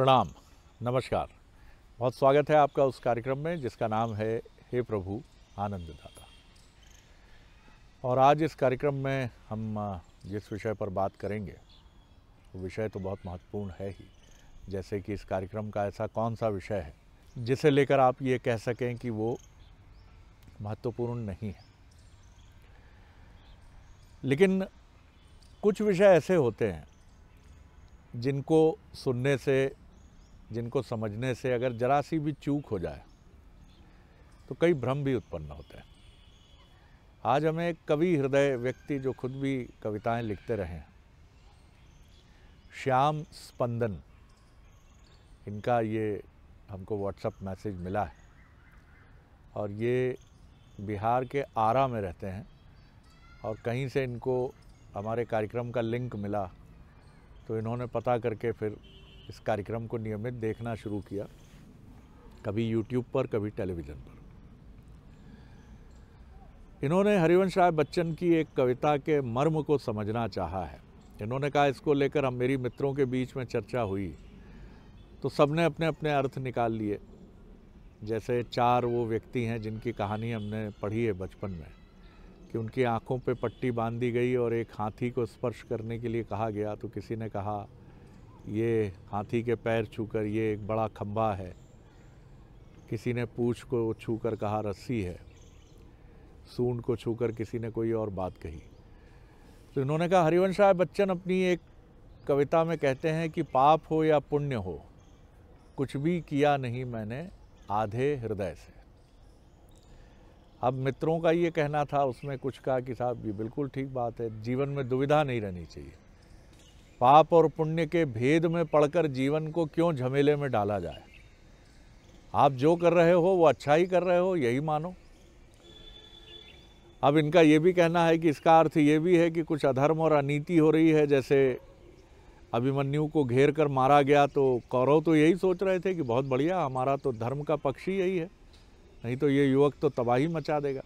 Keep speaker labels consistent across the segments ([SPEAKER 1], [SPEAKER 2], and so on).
[SPEAKER 1] प्रणाम नमस्कार बहुत स्वागत है आपका उस कार्यक्रम में जिसका नाम है हे प्रभु आनंददाता और आज इस कार्यक्रम में हम जिस विषय पर बात करेंगे वो विषय तो बहुत महत्वपूर्ण है ही जैसे कि इस कार्यक्रम का ऐसा कौन सा विषय है जिसे लेकर आप ये कह सकें कि वो महत्वपूर्ण नहीं है लेकिन कुछ विषय ऐसे होते हैं जिनको सुनने से जिनको समझने से अगर जरा सी भी चूक हो जाए तो कई भ्रम भी उत्पन्न होते हैं आज हमें एक कवि हृदय व्यक्ति जो खुद भी कविताएं लिखते रहे हैं श्याम स्पंदन इनका ये हमको व्हाट्सअप मैसेज मिला है और ये बिहार के आरा में रहते हैं और कहीं से इनको हमारे कार्यक्रम का लिंक मिला तो इन्होंने पता करके फिर इस कार्यक्रम को नियमित देखना शुरू किया कभी यूट्यूब पर कभी टेलीविज़न पर इन्होंने हरिवंश राय बच्चन की एक कविता के मर्म को समझना चाहा है इन्होंने कहा इसको लेकर हम मेरी मित्रों के बीच में चर्चा हुई तो सबने अपने अपने अर्थ निकाल लिए जैसे चार वो व्यक्ति हैं जिनकी कहानी हमने पढ़ी है बचपन में कि उनकी आंखों पे पट्टी बांध दी गई और एक हाथी को स्पर्श करने के लिए कहा गया तो किसी ने कहा ये हाथी के पैर छूकर ये एक बड़ा खम्बा है किसी ने पूछ को छूकर कहा रस्सी है सूंड को छूकर किसी ने कोई और बात कही तो इन्होंने कहा हरिवंश राय बच्चन अपनी एक कविता में कहते हैं कि पाप हो या पुण्य हो कुछ भी किया नहीं मैंने आधे हृदय से अब मित्रों का ये कहना था उसमें कुछ कहा कि साहब ये बिल्कुल ठीक बात है जीवन में दुविधा नहीं रहनी चाहिए पाप और पुण्य के भेद में पड़कर जीवन को क्यों झमेले में डाला जाए आप जो कर रहे हो वो अच्छा ही कर रहे हो यही मानो अब इनका ये भी कहना है कि इसका अर्थ ये भी है कि कुछ अधर्म और अनीति हो रही है जैसे अभिमन्यु को घेर कर मारा गया तो कौरव तो यही सोच रहे थे कि बहुत बढ़िया हमारा तो धर्म का पक्ष ही यही है नहीं तो ये युवक तो तबाही मचा देगा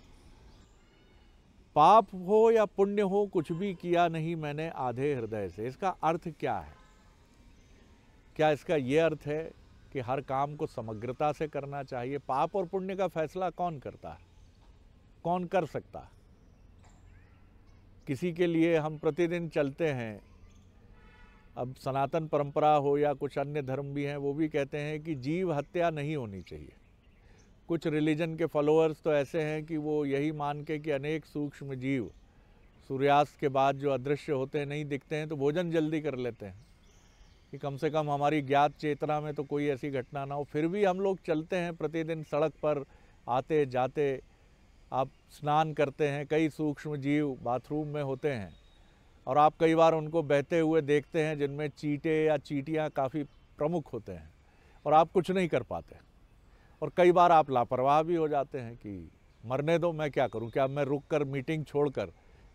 [SPEAKER 1] पाप हो या पुण्य हो कुछ भी किया नहीं मैंने आधे हृदय से इसका अर्थ क्या है क्या इसका ये अर्थ है कि हर काम को समग्रता से करना चाहिए पाप और पुण्य का फैसला कौन करता है कौन कर सकता है किसी के लिए हम प्रतिदिन चलते हैं अब सनातन परंपरा हो या कुछ अन्य धर्म भी हैं वो भी कहते हैं कि जीव हत्या नहीं होनी चाहिए कुछ रिलीजन के फॉलोअर्स तो ऐसे हैं कि वो यही मान के कि अनेक सूक्ष्म जीव सूर्यास्त के बाद जो अदृश्य होते हैं नहीं दिखते हैं तो भोजन जल्दी कर लेते हैं कि कम से कम हमारी ज्ञात चेतना में तो कोई ऐसी घटना ना हो फिर भी हम लोग चलते हैं प्रतिदिन सड़क पर आते जाते आप स्नान करते हैं कई सूक्ष्म जीव बाथरूम में होते हैं और आप कई बार उनको बहते हुए देखते हैं जिनमें चीटे या चीटियाँ काफ़ी प्रमुख होते हैं और आप कुछ नहीं कर पाते और कई बार आप लापरवाह भी हो जाते हैं कि मरने दो मैं क्या करूं क्या मैं रुक कर मीटिंग छोड़कर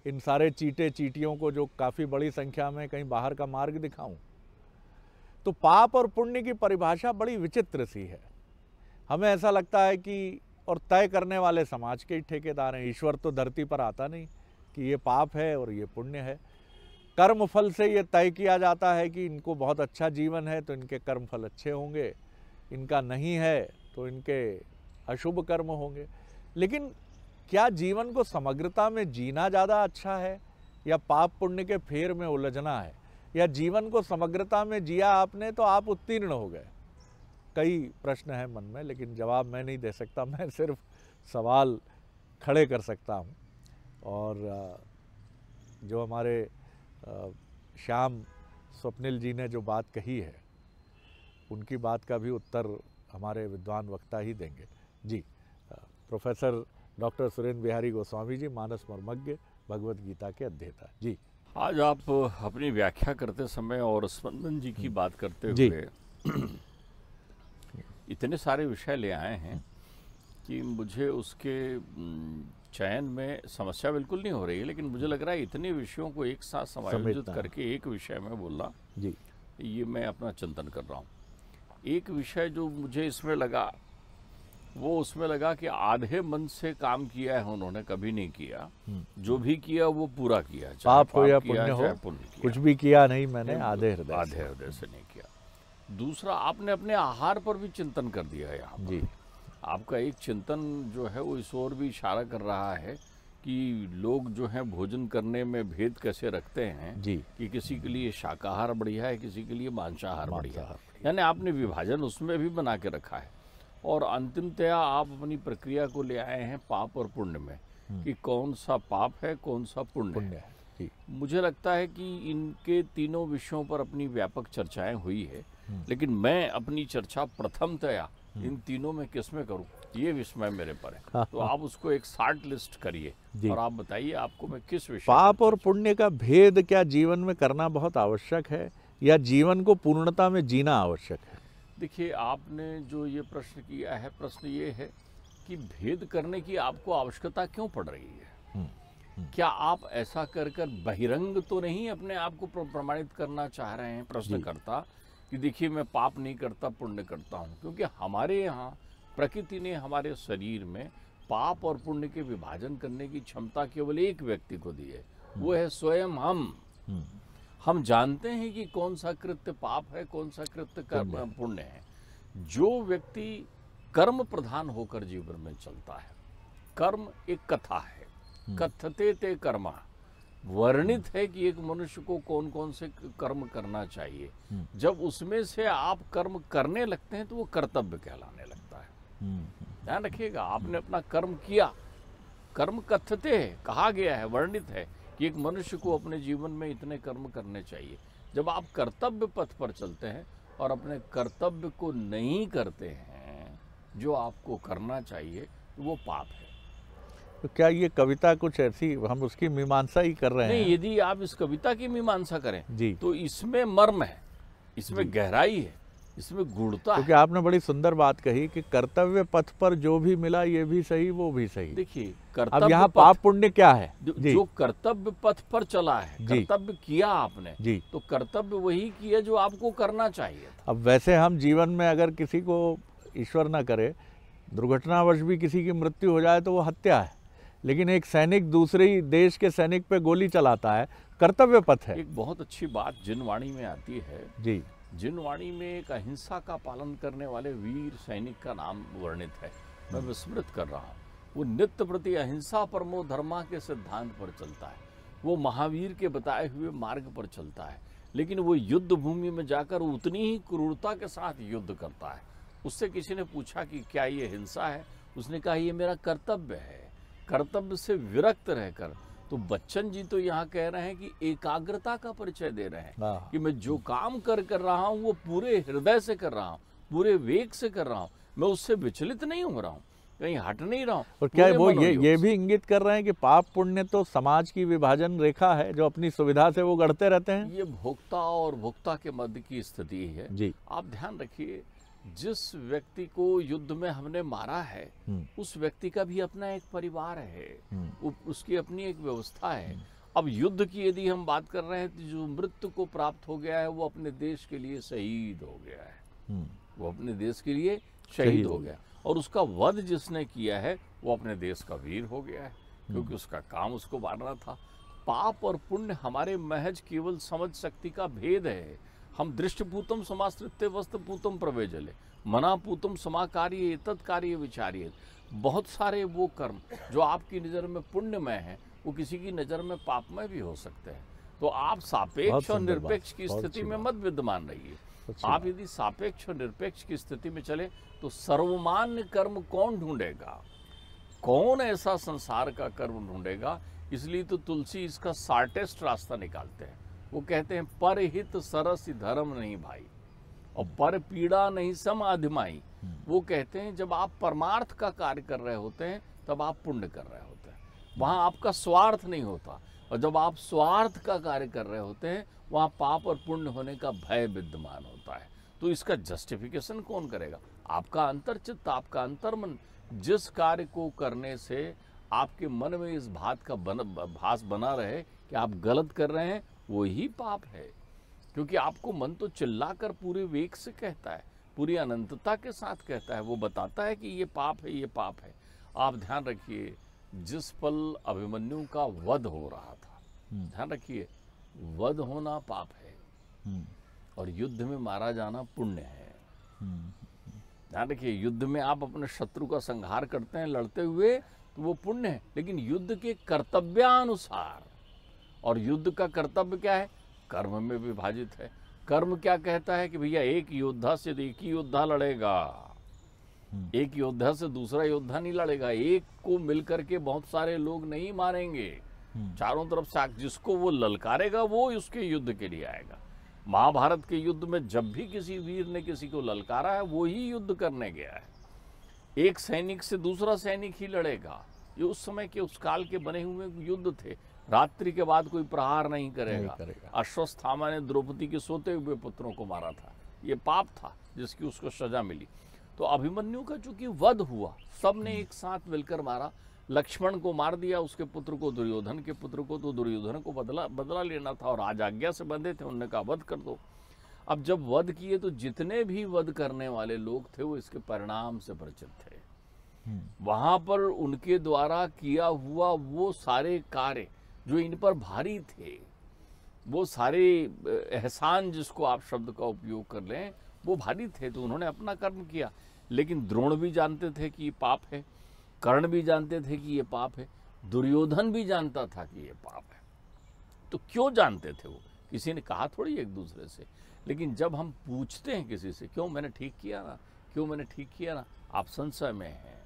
[SPEAKER 1] इन सारे चीटे चीटियों को जो काफ़ी बड़ी संख्या में कहीं बाहर का मार्ग दिखाऊं तो पाप और पुण्य की परिभाषा बड़ी विचित्र सी है हमें ऐसा लगता है कि और तय करने वाले समाज के ही ठेकेदार हैं ईश्वर तो धरती पर आता नहीं कि ये पाप है और ये पुण्य है कर्म फल से ये तय किया जाता है कि इनको बहुत अच्छा जीवन है तो इनके कर्म फल अच्छे होंगे इनका नहीं है तो इनके अशुभ कर्म होंगे लेकिन क्या जीवन को समग्रता में जीना ज़्यादा अच्छा है या पाप पुण्य के फेर में उलझना है या जीवन को समग्रता में जिया आपने तो आप उत्तीर्ण हो गए कई प्रश्न हैं मन में लेकिन जवाब मैं नहीं दे सकता मैं सिर्फ सवाल खड़े कर सकता हूँ और जो हमारे श्याम स्वप्निल जी ने जो बात कही है उनकी बात का भी उत्तर हमारे विद्वान वक्ता ही देंगे जी प्रोफेसर डॉक्टर सुरेंद्र बिहारी गोस्वामी जी मानस मर्मज्ञ भगवद गीता के अध्येता
[SPEAKER 2] जी आज आप अपनी व्याख्या करते समय और स्पंदन जी की हम्म। बात करते हुए इतने सारे विषय ले आए हैं कि मुझे उसके चयन में समस्या बिल्कुल नहीं हो रही है लेकिन मुझे लग रहा है इतने विषयों को एक साथ समायोजित करके एक विषय में बोलना जी ये मैं अपना चिंतन कर रहा हूँ एक विषय जो मुझे इसमें लगा वो उसमें लगा कि आधे मन से काम किया है उन्होंने कभी नहीं किया हम्म। जो भी किया वो पूरा किया पाप हो या पुण्य हो
[SPEAKER 1] कुछ भी किया नहीं मैंने आधे हृदय आधे
[SPEAKER 2] हृदय से नहीं किया दूसरा आपने अपने आहार पर भी चिंतन कर दिया है यहाँ जी आपका एक चिंतन जो है वो इस ओर भी इशारा कर रहा है कि लोग जो हैं भोजन करने में भेद कैसे रखते हैं जी कि किसी के लिए शाकाहार बढ़िया है किसी के लिए मांसाहार बढ़िया है यानी आपने विभाजन उसमें भी बना के रखा है और अंतिमतया आप अपनी प्रक्रिया को ले आए हैं पाप और पुण्य में हम्म। कि कौन सा पाप है कौन सा पुण्य, है मुझे लगता है कि इनके तीनों विषयों पर अपनी व्यापक चर्चाएं हुई है हम्म। लेकिन मैं अपनी चर्चा प्रथमतया हम्म। इन तीनों में किस में करूँ ये विस्मय मेरे पर है हाँ, तो हाँ। आप उसको एक शार्ट लिस्ट करिए और आप बताइए आपको मैं किस विषय
[SPEAKER 1] पाप और पुण्य का भेद क्या जीवन में करना बहुत आवश्यक है या जीवन को पूर्णता में जीना आवश्यक है
[SPEAKER 2] देखिए आपने जो ये प्रश्न किया है प्रश्न ये है कि भेद करने की आपको आवश्यकता क्यों पड़ रही है हम्म, हम्म। क्या आप ऐसा कर कर बहिरंग तो नहीं अपने आप को प्रमाणित करना चाह रहे हैं प्रश्नकर्ता कि देखिए मैं पाप नहीं करता पुण्य करता हूँ क्योंकि हमारे यहाँ प्रकृति ने हमारे शरीर में पाप और पुण्य के विभाजन करने की क्षमता केवल एक व्यक्ति को दी है वो हम्म। है स्वयं हम हम जानते हैं कि कौन सा कृत्य पाप है कौन सा कृत्य कर्म पुण्य है जो व्यक्ति कर्म प्रधान होकर जीवन में चलता है कर्म एक कथा है हम्म। कथते ते कर्मा वर्णित है कि एक मनुष्य को कौन कौन से कर्म करना चाहिए हम्म। जब उसमें से आप कर्म करने लगते हैं तो वो कर्तव्य कहलाने लगता है हम्म, ध्यान रखिएगा आपने अपना कर्म किया कर्म कथते है कहा गया है वर्णित है कि एक मनुष्य को अपने जीवन में इतने कर्म करने चाहिए जब आप कर्तव्य पथ पर चलते हैं और अपने कर्तव्य को नहीं करते हैं जो आपको करना चाहिए तो वो पाप है
[SPEAKER 1] तो क्या ये कविता कुछ ऐसी हम उसकी मीमांसा ही कर रहे हैं नहीं यदि आप इस कविता
[SPEAKER 2] की मीमांसा करें जी तो इसमें मर्म है
[SPEAKER 1] इसमें गहराई है इसमें गुणता तो क्योंकि आपने बड़ी सुंदर बात कही कि कर्तव्य पथ पर जो भी मिला ये भी सही वो भी सही देखिए कर्तव्य अब यहाँ पाप पुण्य क्या है जी। जो
[SPEAKER 2] कर्तव्य पथ पर चला है कर्तव्य किया आपने जी तो कर्तव्य वही किया जो आपको करना चाहिए
[SPEAKER 1] अब वैसे हम जीवन में अगर किसी को ईश्वर ना करे दुर्घटनावश भी किसी की मृत्यु हो जाए तो वो हत्या है लेकिन एक सैनिक दूसरे ही देश के सैनिक पे गोली चलाता है कर्तव्य पथ है एक बहुत अच्छी बात जिनवाणी में आती है जी
[SPEAKER 2] जिन वाणी में एक अहिंसा का पालन करने वाले वीर सैनिक का नाम वर्णित है मैं विस्मृत कर रहा हूँ वो नित्य प्रति अहिंसा परमो धर्मा के सिद्धांत पर चलता है वो महावीर के बताए हुए मार्ग पर चलता है लेकिन वो युद्ध भूमि में जाकर उतनी ही क्रूरता के साथ युद्ध करता है उससे किसी ने पूछा कि क्या ये हिंसा है उसने कहा ये मेरा कर्तव्य है कर्तव्य से विरक्त रहकर तो बच्चन जी तो यहाँ कह रहे हैं कि एकाग्रता का परिचय दे रहे हैं हाँ। कि मैं जो काम कर कर रहा हूँ वो पूरे हृदय से कर रहा हूँ पूरे वेग से कर रहा हूँ मैं उससे विचलित नहीं हो रहा हूँ कहीं हट नहीं रहा हूँ
[SPEAKER 1] और क्या वो ये ये भी इंगित कर रहे हैं कि पाप पुण्य तो समाज की विभाजन रेखा है जो अपनी सुविधा से वो गढ़ते रहते हैं
[SPEAKER 2] ये भोक्ता और भोक्ता के मध्य की स्थिति है जी आप ध्यान रखिए जिस व्यक्ति को युद्ध में हमने मारा है हम्म। उस व्यक्ति का भी अपना एक परिवार है हम्म। उसकी अपनी एक व्यवस्था है अब युद्ध की यदि हम बात कर रहे हैं तो जो मृत्यु को प्राप्त हो गया है वो अपने देश के लिए शहीद हो गया है हम्म। वो अपने देश के लिए शहीद हो गया और उसका वध जिसने किया है वो अपने देश का वीर हो गया है क्योंकि उसका काम उसको मारना था पाप और पुण्य हमारे महज केवल समझ शक्ति का भेद है हम दृष्टिपूतम समाश्रित्य वस्त्रपूतम प्रवेजले मनापूतम समाकार्य तत् कार्य विचार्य बहुत सारे वो कर्म जो आपकी नज़र में पुण्यमय है वो किसी की नज़र में पापमय भी हो सकते हैं तो आप सापेक्ष और निरपेक्ष की स्थिति में मत विद्यमान रहिए आप यदि सापेक्ष और निरपेक्ष की स्थिति में चले तो सर्वमान्य कर्म कौन ढूंढेगा कौन ऐसा संसार का कर्म ढूंढेगा इसलिए तो तुलसी इसका शार्टेस्ट रास्ता निकालते हैं वो कहते हैं पर हित सरस धर्म नहीं भाई और पर पीड़ा नहीं समाधिमाई वो कहते हैं जब आप परमार्थ का कार्य कर रहे होते हैं तब आप पुण्य कर रहे होते हैं वहाँ आपका स्वार्थ नहीं होता और जब आप स्वार्थ का कार्य कर रहे होते हैं वहाँ पाप और पुण्य होने का भय विद्यमान होता है तो इसका जस्टिफिकेशन कौन करेगा आपका अंतरचित्त आपका अंतर्मन जिस कार्य को करने से आपके मन में इस भात का बन, भास बना रहे कि आप गलत कर रहे हैं वो ही पाप है क्योंकि आपको मन तो चिल्लाकर पूरे वेग से कहता है पूरी अनंतता के साथ कहता है वो बताता है कि ये पाप है ये पाप है आप ध्यान रखिए जिस पल अभिमन्यु का वध हो रहा था हम्म। ध्यान रखिए वध होना पाप है हम्म। और युद्ध में मारा जाना पुण्य है हम्म। ध्यान रखिए युद्ध में आप अपने शत्रु का संहार करते हैं लड़ते हुए तो वो पुण्य है लेकिन युद्ध के कर्तव्यानुसार और युद्ध का कर्तव्य क्या है कर्म में विभाजित है कर्म क्या कहता है कि भैया एक योद्धा से तो एक ही योद्धा लड़ेगा हम्म। एक योद्धा से दूसरा योद्धा नहीं लड़ेगा एक को मिलकर के बहुत सारे लोग नहीं मारेंगे हम्म। चारों तरफ से जिसको वो ललकारेगा वो उसके युद्ध के लिए आएगा महाभारत के युद्ध में जब भी किसी वीर ने किसी को ललकारा है वो ही युद्ध करने गया है एक सैनिक से दूसरा सैनिक ही लड़ेगा ये उस समय के उस काल के बने हुए युद्ध थे रात्रि के बाद कोई प्रहार नहीं करेगा, नहीं करेगा। अश्वस्थामा ने द्रौपदी के सोते हुए पुत्रों को मारा था ये पाप था जिसकी उसको सजा मिली तो अभिमन्यु का चूंकि वध हुआ सब ने एक साथ मिलकर मारा लक्ष्मण को मार दिया उसके पुत्र को दुर्योधन के पुत्र को तो दुर्योधन को बदला बदला लेना था और आज आज्ञा से बंधे थे उन्होंने कहा वध कर दो अब जब वध किए तो जितने भी वध करने वाले लोग थे वो इसके परिणाम से परिचित थे हम्म। वहां पर उनके द्वारा किया हुआ वो सारे कार्य जो इन पर भारी थे वो सारे एहसान जिसको आप शब्द का उपयोग कर लें वो भारी थे तो उन्होंने अपना कर्म किया लेकिन द्रोण भी जानते थे कि ये पाप है कर्ण भी जानते थे कि ये पाप है दुर्योधन भी जानता था कि ये पाप है तो क्यों जानते थे वो किसी ने कहा थोड़ी एक दूसरे से लेकिन जब हम पूछते हैं किसी से क्यों मैंने ठीक किया ना क्यों मैंने ठीक किया ना आप संशय में हैं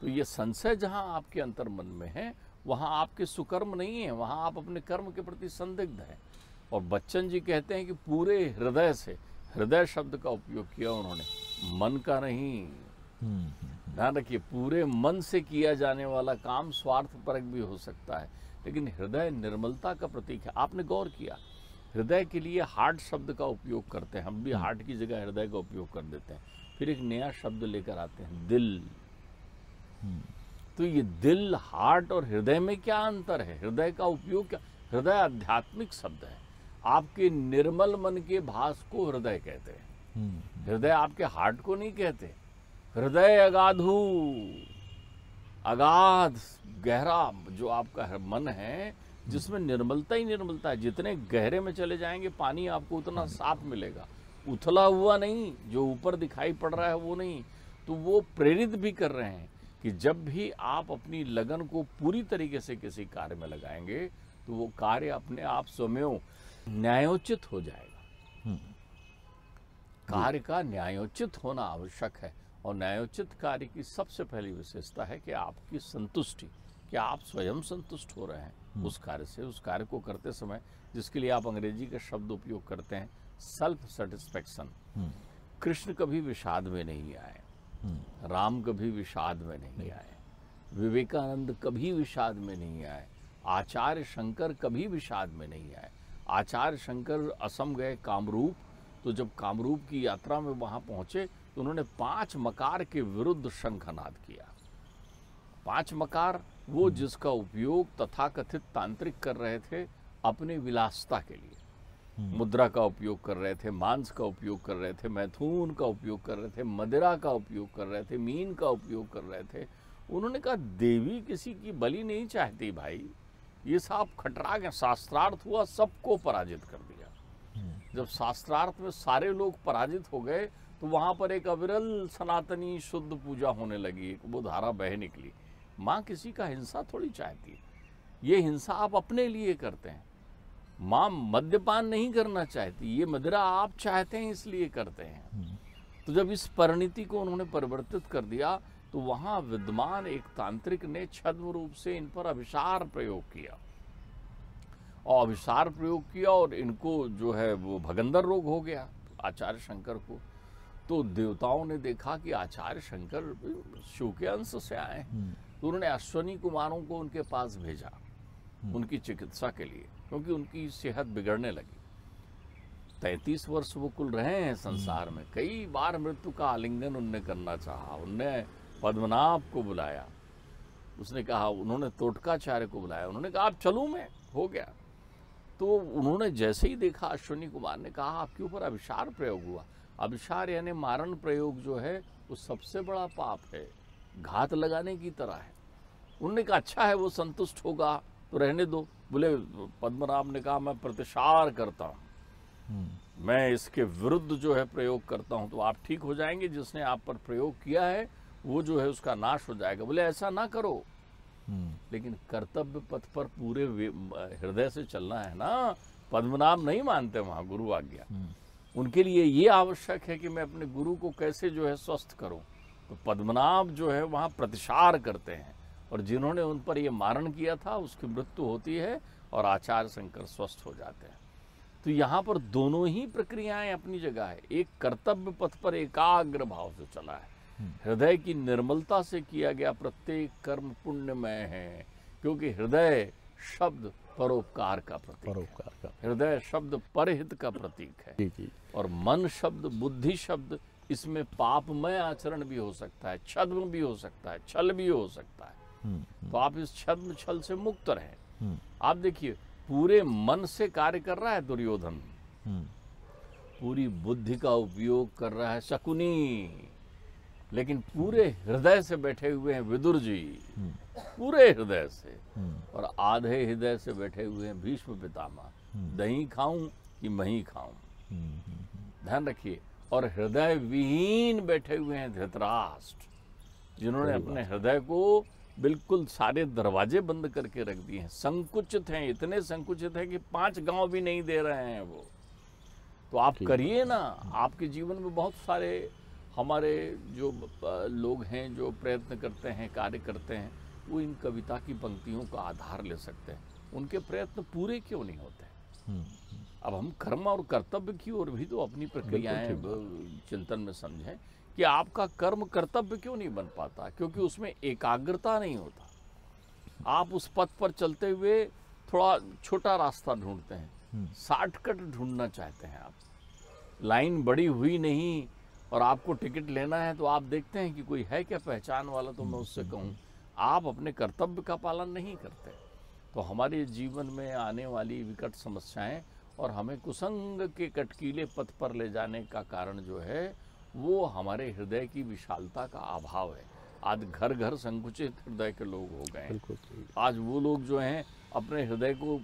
[SPEAKER 2] तो ये संशय जहाँ आपके अंतर्मन में है वहाँ आपके सुकर्म नहीं है वहाँ आप अपने कर्म के प्रति संदिग्ध हैं और बच्चन जी कहते हैं कि पूरे हृदय से हृदय शब्द का उपयोग किया उन्होंने मन का नहीं हम्म, हम्म, हम्म। ध्यान रखिए पूरे मन से किया जाने वाला काम स्वार्थ परक भी हो सकता है लेकिन हृदय निर्मलता का प्रतीक है आपने गौर किया हृदय के लिए हार्ट शब्द का उपयोग करते हैं हम भी हार्ट की जगह हृदय का उपयोग कर देते हैं फिर एक नया शब्द लेकर आते हैं दिल तो ये दिल हार्ट और हृदय में क्या अंतर है हृदय का उपयोग क्या हृदय आध्यात्मिक शब्द है आपके निर्मल मन के भास को हृदय कहते हैं हम्म, हम्म। हृदय आपके हार्ट को नहीं कहते हृदय अगाधू अगाध गहरा जो आपका मन है जिसमें निर्मलता ही निर्मलता है जितने गहरे में चले जाएंगे पानी आपको उतना हाँ। साफ मिलेगा उथला हुआ नहीं जो ऊपर दिखाई पड़ रहा है वो नहीं तो वो प्रेरित भी कर रहे हैं कि जब भी आप अपनी लगन को पूरी तरीके से किसी कार्य में लगाएंगे तो वो कार्य अपने आप स्वमेव न्यायोचित हो जाएगा
[SPEAKER 1] हम्म। कार्य
[SPEAKER 2] का न्यायोचित होना आवश्यक है और न्यायोचित कार्य की सबसे पहली विशेषता है कि आपकी संतुष्टि कि आप स्वयं संतुष्ट हो रहे हैं हम्म। उस कार्य से उस कार्य को करते समय जिसके लिए आप अंग्रेजी का शब्द उपयोग करते हैं सेल्फ हम्म। सेटिस्फेक्शन कृष्ण कभी विषाद में नहीं आए राम कभी विषाद में नहीं आए विवेकानंद कभी विषाद में नहीं आए आचार्य शंकर कभी विषाद में नहीं आए आचार्य शंकर असम गए कामरूप तो जब कामरूप की यात्रा में वहां पहुंचे तो उन्होंने पांच मकार के विरुद्ध शंखनाद किया पांच मकार वो हम्म। जिसका उपयोग तथाकथित तांत्रिक कर रहे थे अपने विलासता के लिए हम्म। मुद्रा का उपयोग कर रहे थे मांस का उपयोग कर रहे थे मैथून का उपयोग कर रहे थे मदिरा का उपयोग कर रहे थे मीन का उपयोग कर रहे थे उन्होंने कहा देवी किसी की बलि नहीं चाहती भाई ये साफ खटरा गया शास्त्रार्थ हुआ सबको पराजित कर दिया हम्म। जब शास्त्रार्थ में सारे लोग पराजित हो गए तो वहाँ पर एक अविरल सनातनी शुद्ध पूजा होने लगी वो धारा बह निकली माँ किसी का हिंसा थोड़ी चाहती है ये हिंसा आप अपने लिए करते हैं माँ मद्यपान नहीं करना चाहती ये मदिरा आप चाहते हैं इसलिए करते हैं हम्म। तो जब इस परिणति को उन्होंने परिवर्तित कर दिया तो वहाँ विद्वान एक तांत्रिक ने छद्म रूप से इन पर अभिसार प्रयोग किया और अभिसार प्रयोग किया और इनको जो है वो भगंदर रोग हो गया आचार्य शंकर को तो देवताओं ने देखा कि आचार्य शंकर शिव के अंश से आए हम्म। तो उन्होंने अश्वनी कुमारों को उनके पास भेजा हम्म। उनकी चिकित्सा के लिए क्योंकि उनकी सेहत बिगड़ने लगी तैतीस वर्ष वो कुल रहे हैं संसार हम्म। में कई बार मृत्यु का आलिंगन उनने करना चाहा उनने पद्मनाभ को बुलाया उसने कहा उन्होंने तोटकाचार्य को बुलाया उन्होंने कहा आप चलू मैं हो गया तो उन्होंने जैसे ही देखा अश्विनी कुमार ने कहा आपके ऊपर अभिशार प्रयोग हुआ अभिशार यानी मारण प्रयोग जो है वो सबसे बड़ा पाप है घात लगाने की तरह है उन्होंने कहा अच्छा है वो संतुष्ट होगा तो रहने दो बोले पद्मनाभ ने कहा मैं प्रतिशार करता हूँ हम्म। मैं इसके विरुद्ध जो है प्रयोग करता हूँ तो आप ठीक हो जाएंगे जिसने आप पर प्रयोग किया है वो जो है उसका नाश हो जाएगा बोले ऐसा ना करो हम्म। लेकिन कर्तव्य पथ पर पूरे हृदय से चलना है ना पद्मनाभ नहीं मानते वहां गुरु आज्ञा हम्म। उनके लिए ये आवश्यक है कि मैं अपने गुरु को कैसे जो है स्वस्थ करूं तो पद्मनाभ जो है वहां प्रतिशार करते हैं और जिन्होंने उन पर यह मारण किया था उसकी मृत्यु होती है और आचार्य शंकर स्वस्थ हो जाते हैं तो यहाँ पर दोनों ही प्रक्रियाएं अपनी जगह है एक कर्तव्य पथ पर एकाग्र भाव से चला है हम्म। हृदय की निर्मलता से किया गया प्रत्येक कर्म पुण्यमय है क्योंकि हृदय शब्द परोपकार का प्रतीक परोपकार का हृदय शब्द परहित का प्रतीक है जी जी। और मन शब्द बुद्धि शब्द इसमें पापमय आचरण भी हो सकता है छद्म भी हो सकता है छल भी हो सकता है हम्म। तो आप इस छद्म छल से मुक्त रहें हम्म। आप देखिए पूरे मन से कार्य कर रहा है दुर्योधन हम्म। पूरी बुद्धि का उपयोग कर रहा है शकुनी लेकिन पूरे हृदय से बैठे हुए हैं विदुर जी पूरे हृदय से और आधे हृदय से बैठे हुए हैं भीष्म पितामह दही खाऊं कि मही खाऊं ध्यान रखिए और हृदय विहीन बैठे हुए हैं धृतराष्ट्र जिन्होंने अपने हृदय को बिल्कुल सारे दरवाजे बंद करके रख दिए हैं संकुचित हैं इतने संकुचित हैं कि पांच गांव भी नहीं दे रहे हैं वो तो आप करिए ना आपके जीवन में बहुत सारे हमारे जो लोग हैं जो प्रयत्न करते हैं कार्य करते हैं वो इन कविता की पंक्तियों का आधार ले सकते हैं उनके प्रयत्न पूरे क्यों नहीं होते हम्म, हम्म। अब हम कर्म और कर्तव्य की ओर भी तो अपनी प्रक्रियाएं चिंतन में समझें कि आपका कर्म कर्तव्य क्यों नहीं बन पाता क्योंकि उसमें एकाग्रता नहीं होता आप उस पथ पर चलते हुए थोड़ा छोटा रास्ता ढूंढते हैं शॉर्टकट हम्म। ढूंढना चाहते हैं आप लाइन बड़ी हुई नहीं और आपको टिकट लेना है तो आप देखते हैं कि कोई है क्या पहचान वाला तो मैं उससे कहूँ आप अपने कर्तव्य का पालन नहीं करते तो हमारे जीवन में आने वाली विकट समस्याएं और हमें कुसंग के कटकीले पथ पर ले जाने का कारण जो है वो हमारे हृदय की विशालता का अभाव है आज घर घर संकुचित हृदय के लोग हो गए आज वो लोग जो हैं अपने हृदय को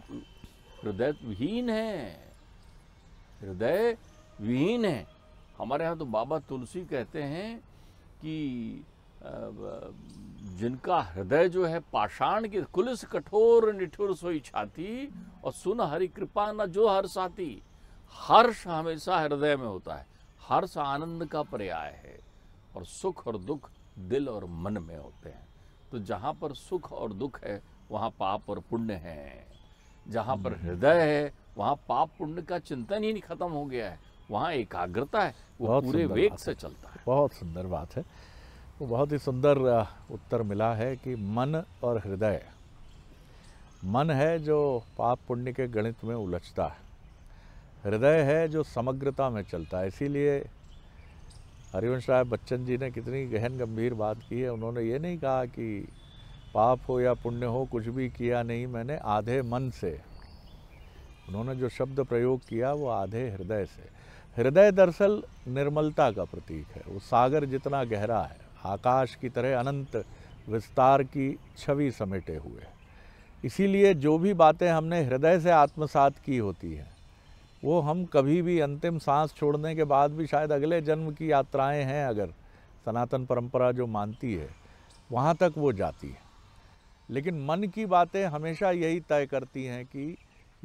[SPEAKER 2] हृदय विहीन है हृदय विहीन है हमारे यहाँ तो बाबा तुलसी कहते हैं कि जिनका हृदय जो है पाषाण की कुलिस कठोर निठुर सोई छाती और सुन हरि कृपा न जो हर साथी हर्ष हमेशा हृदय में होता है हर्ष आनंद का पर्याय है और सुख और दुख दिल और मन में होते हैं तो जहाँ पर सुख और दुख है वहाँ पाप और पुण्य है जहाँ पर हम्म। हृदय है वहाँ पाप पुण्य का चिंतन ही नहीं खत्म हो गया है वहाँ एकाग्रता है वो पूरे वेग से चलता
[SPEAKER 1] है बहुत सुंदर बात है वो बहुत ही सुंदर उत्तर मिला है कि मन और हृदय मन है जो पाप पुण्य के गणित में उलझता है हृदय है जो समग्रता में चलता है इसीलिए हरिवंश राय बच्चन जी ने कितनी गहन गंभीर बात की है उन्होंने ये नहीं कहा कि पाप हो या पुण्य हो कुछ भी किया नहीं मैंने आधे मन से उन्होंने जो शब्द प्रयोग किया वो आधे हृदय से हृदय दरअसल निर्मलता का प्रतीक है वो सागर जितना गहरा है आकाश की तरह अनंत विस्तार की छवि समेटे हुए इसीलिए जो भी बातें हमने हृदय से आत्मसात की होती हैं वो हम कभी भी अंतिम सांस छोड़ने के बाद भी शायद अगले जन्म की यात्राएं हैं अगर सनातन परंपरा जो मानती है वहाँ तक वो जाती है लेकिन मन की बातें हमेशा यही तय करती हैं कि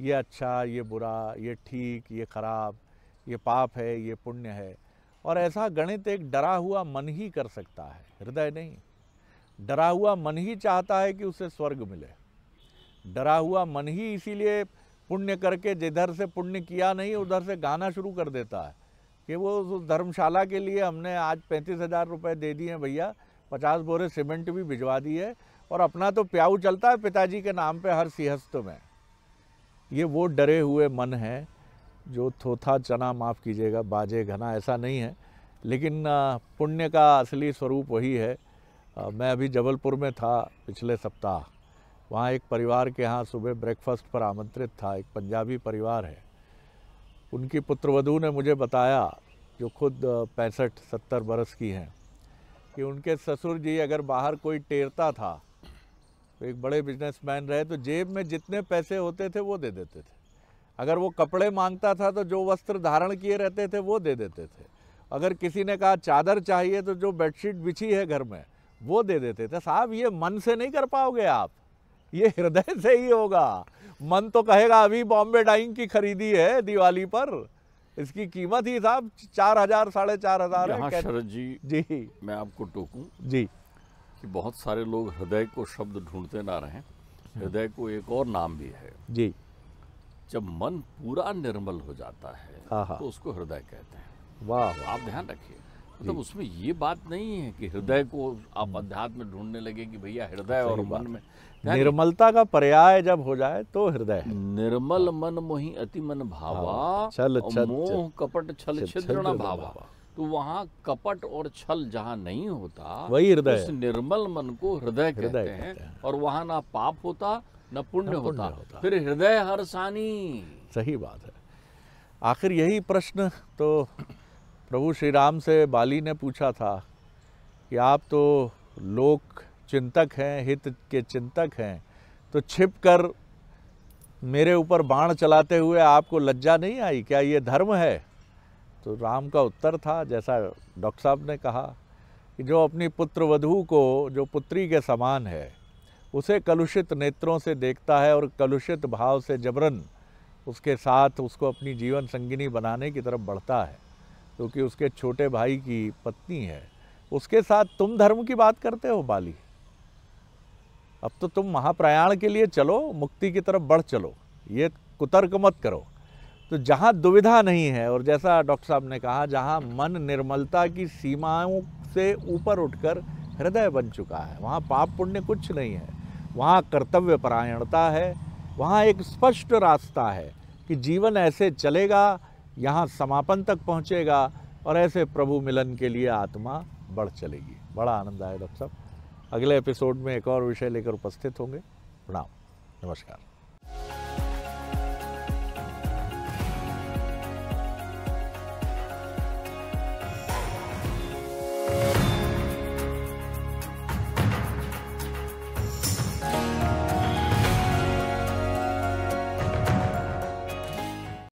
[SPEAKER 1] ये अच्छा ये बुरा ये ठीक ये खराब ये पाप है ये पुण्य है और ऐसा गणित एक डरा हुआ मन ही कर सकता है हृदय नहीं डरा हुआ मन ही चाहता है कि उसे स्वर्ग मिले डरा हुआ मन ही इसीलिए पुण्य करके जिधर से पुण्य किया नहीं उधर से गाना शुरू कर देता है कि वो धर्मशाला के लिए हमने आज पैंतीस हज़ार रुपये दे दिए हैं भैया पचास बोरे सीमेंट भी भिजवा दिए और अपना तो प्याऊ चलता है पिताजी के नाम पे हर सिहस्त में ये वो डरे हुए मन हैं जो थोथा चना माफ़ कीजिएगा बाजे घना ऐसा नहीं है लेकिन पुण्य का असली स्वरूप वही है मैं अभी जबलपुर में था पिछले सप्ताह वहाँ एक परिवार के यहाँ सुबह ब्रेकफास्ट पर आमंत्रित था एक पंजाबी परिवार है उनकी पुत्रवधु ने मुझे बताया जो खुद पैंसठ सत्तर बरस की हैं कि उनके ससुर जी अगर बाहर कोई टेरता था तो एक बड़े बिजनेसमैन रहे तो जेब में जितने पैसे होते थे वो दे देते थे अगर वो कपड़े मांगता था तो जो वस्त्र धारण किए रहते थे वो दे देते थे अगर किसी ने कहा चादर चाहिए तो जो बेडशीट बिछी है घर में वो दे देते थे साहब ये मन से नहीं कर पाओगे आप ये हृदय से ही होगा मन तो कहेगा अभी बॉम्बे डाइंग की खरीदी है दिवाली पर इसकी कीमत ही साहब चार हजार साढ़े चार हजार है शरद
[SPEAKER 2] जी जी मैं आपको टोकू जी कि बहुत सारे लोग हृदय को शब्द ढूंढते ना रहे हृदय को एक और नाम भी है जी जब मन पूरा निर्मल हो जाता है हाँ, हाँ। तो उसको हृदय कहते
[SPEAKER 1] हैं वाह आप
[SPEAKER 2] ध्यान रखिए मतलब उसमें ये बात नहीं है कि हृदय हम्म। को आप हम्म। अध्यात्म ढूंढने लगे कि भैया हृदय और मन में
[SPEAKER 1] निर्मलता का पर्याय जब हो जाए
[SPEAKER 2] तो हृदय निर्मल हाँ। मन मोहि अति मन भावा चल हाँ। मोह कपट छल छिद्रण भावा तो वहाँ कपट और छल जहाँ नहीं होता वही हृदय उस
[SPEAKER 1] निर्मल मन को हृदय कहते हैं
[SPEAKER 2] और वहाँ ना पाप होता न पुण्य होता।, होता
[SPEAKER 1] फिर हृदय हर सही बात है आखिर यही प्रश्न तो प्रभु श्री राम से बाली ने पूछा था कि आप तो लोक चिंतक हैं हित के चिंतक हैं तो छिप कर मेरे ऊपर बाण चलाते हुए आपको लज्जा नहीं आई क्या ये धर्म है तो राम का उत्तर था जैसा डॉक्टर साहब ने कहा कि जो अपनी पुत्र वधु को जो पुत्री के समान है उसे कलुषित नेत्रों से देखता है और कलुषित भाव से जबरन उसके साथ उसको अपनी जीवन संगिनी बनाने की तरफ बढ़ता है क्योंकि उसके छोटे भाई की पत्नी है उसके साथ तुम धर्म की बात करते हो बाली अब तो तुम महाप्रयाण के लिए चलो मुक्ति की तरफ बढ़ चलो ये कुतर्क मत करो तो जहाँ दुविधा नहीं है और जैसा डॉक्टर साहब ने कहा जहाँ मन निर्मलता की सीमाओं से ऊपर उठकर हृदय बन चुका है वहाँ पाप पुण्य कुछ नहीं है वहाँ कर्तव्य परायणता है वहाँ एक स्पष्ट रास्ता है कि जीवन ऐसे चलेगा यहाँ समापन तक पहुँचेगा और ऐसे प्रभु मिलन के लिए आत्मा बढ़ चलेगी बड़ा आनंद आए डॉक्टर साहब अगले एपिसोड में एक और विषय लेकर उपस्थित होंगे प्रणाम नमस्कार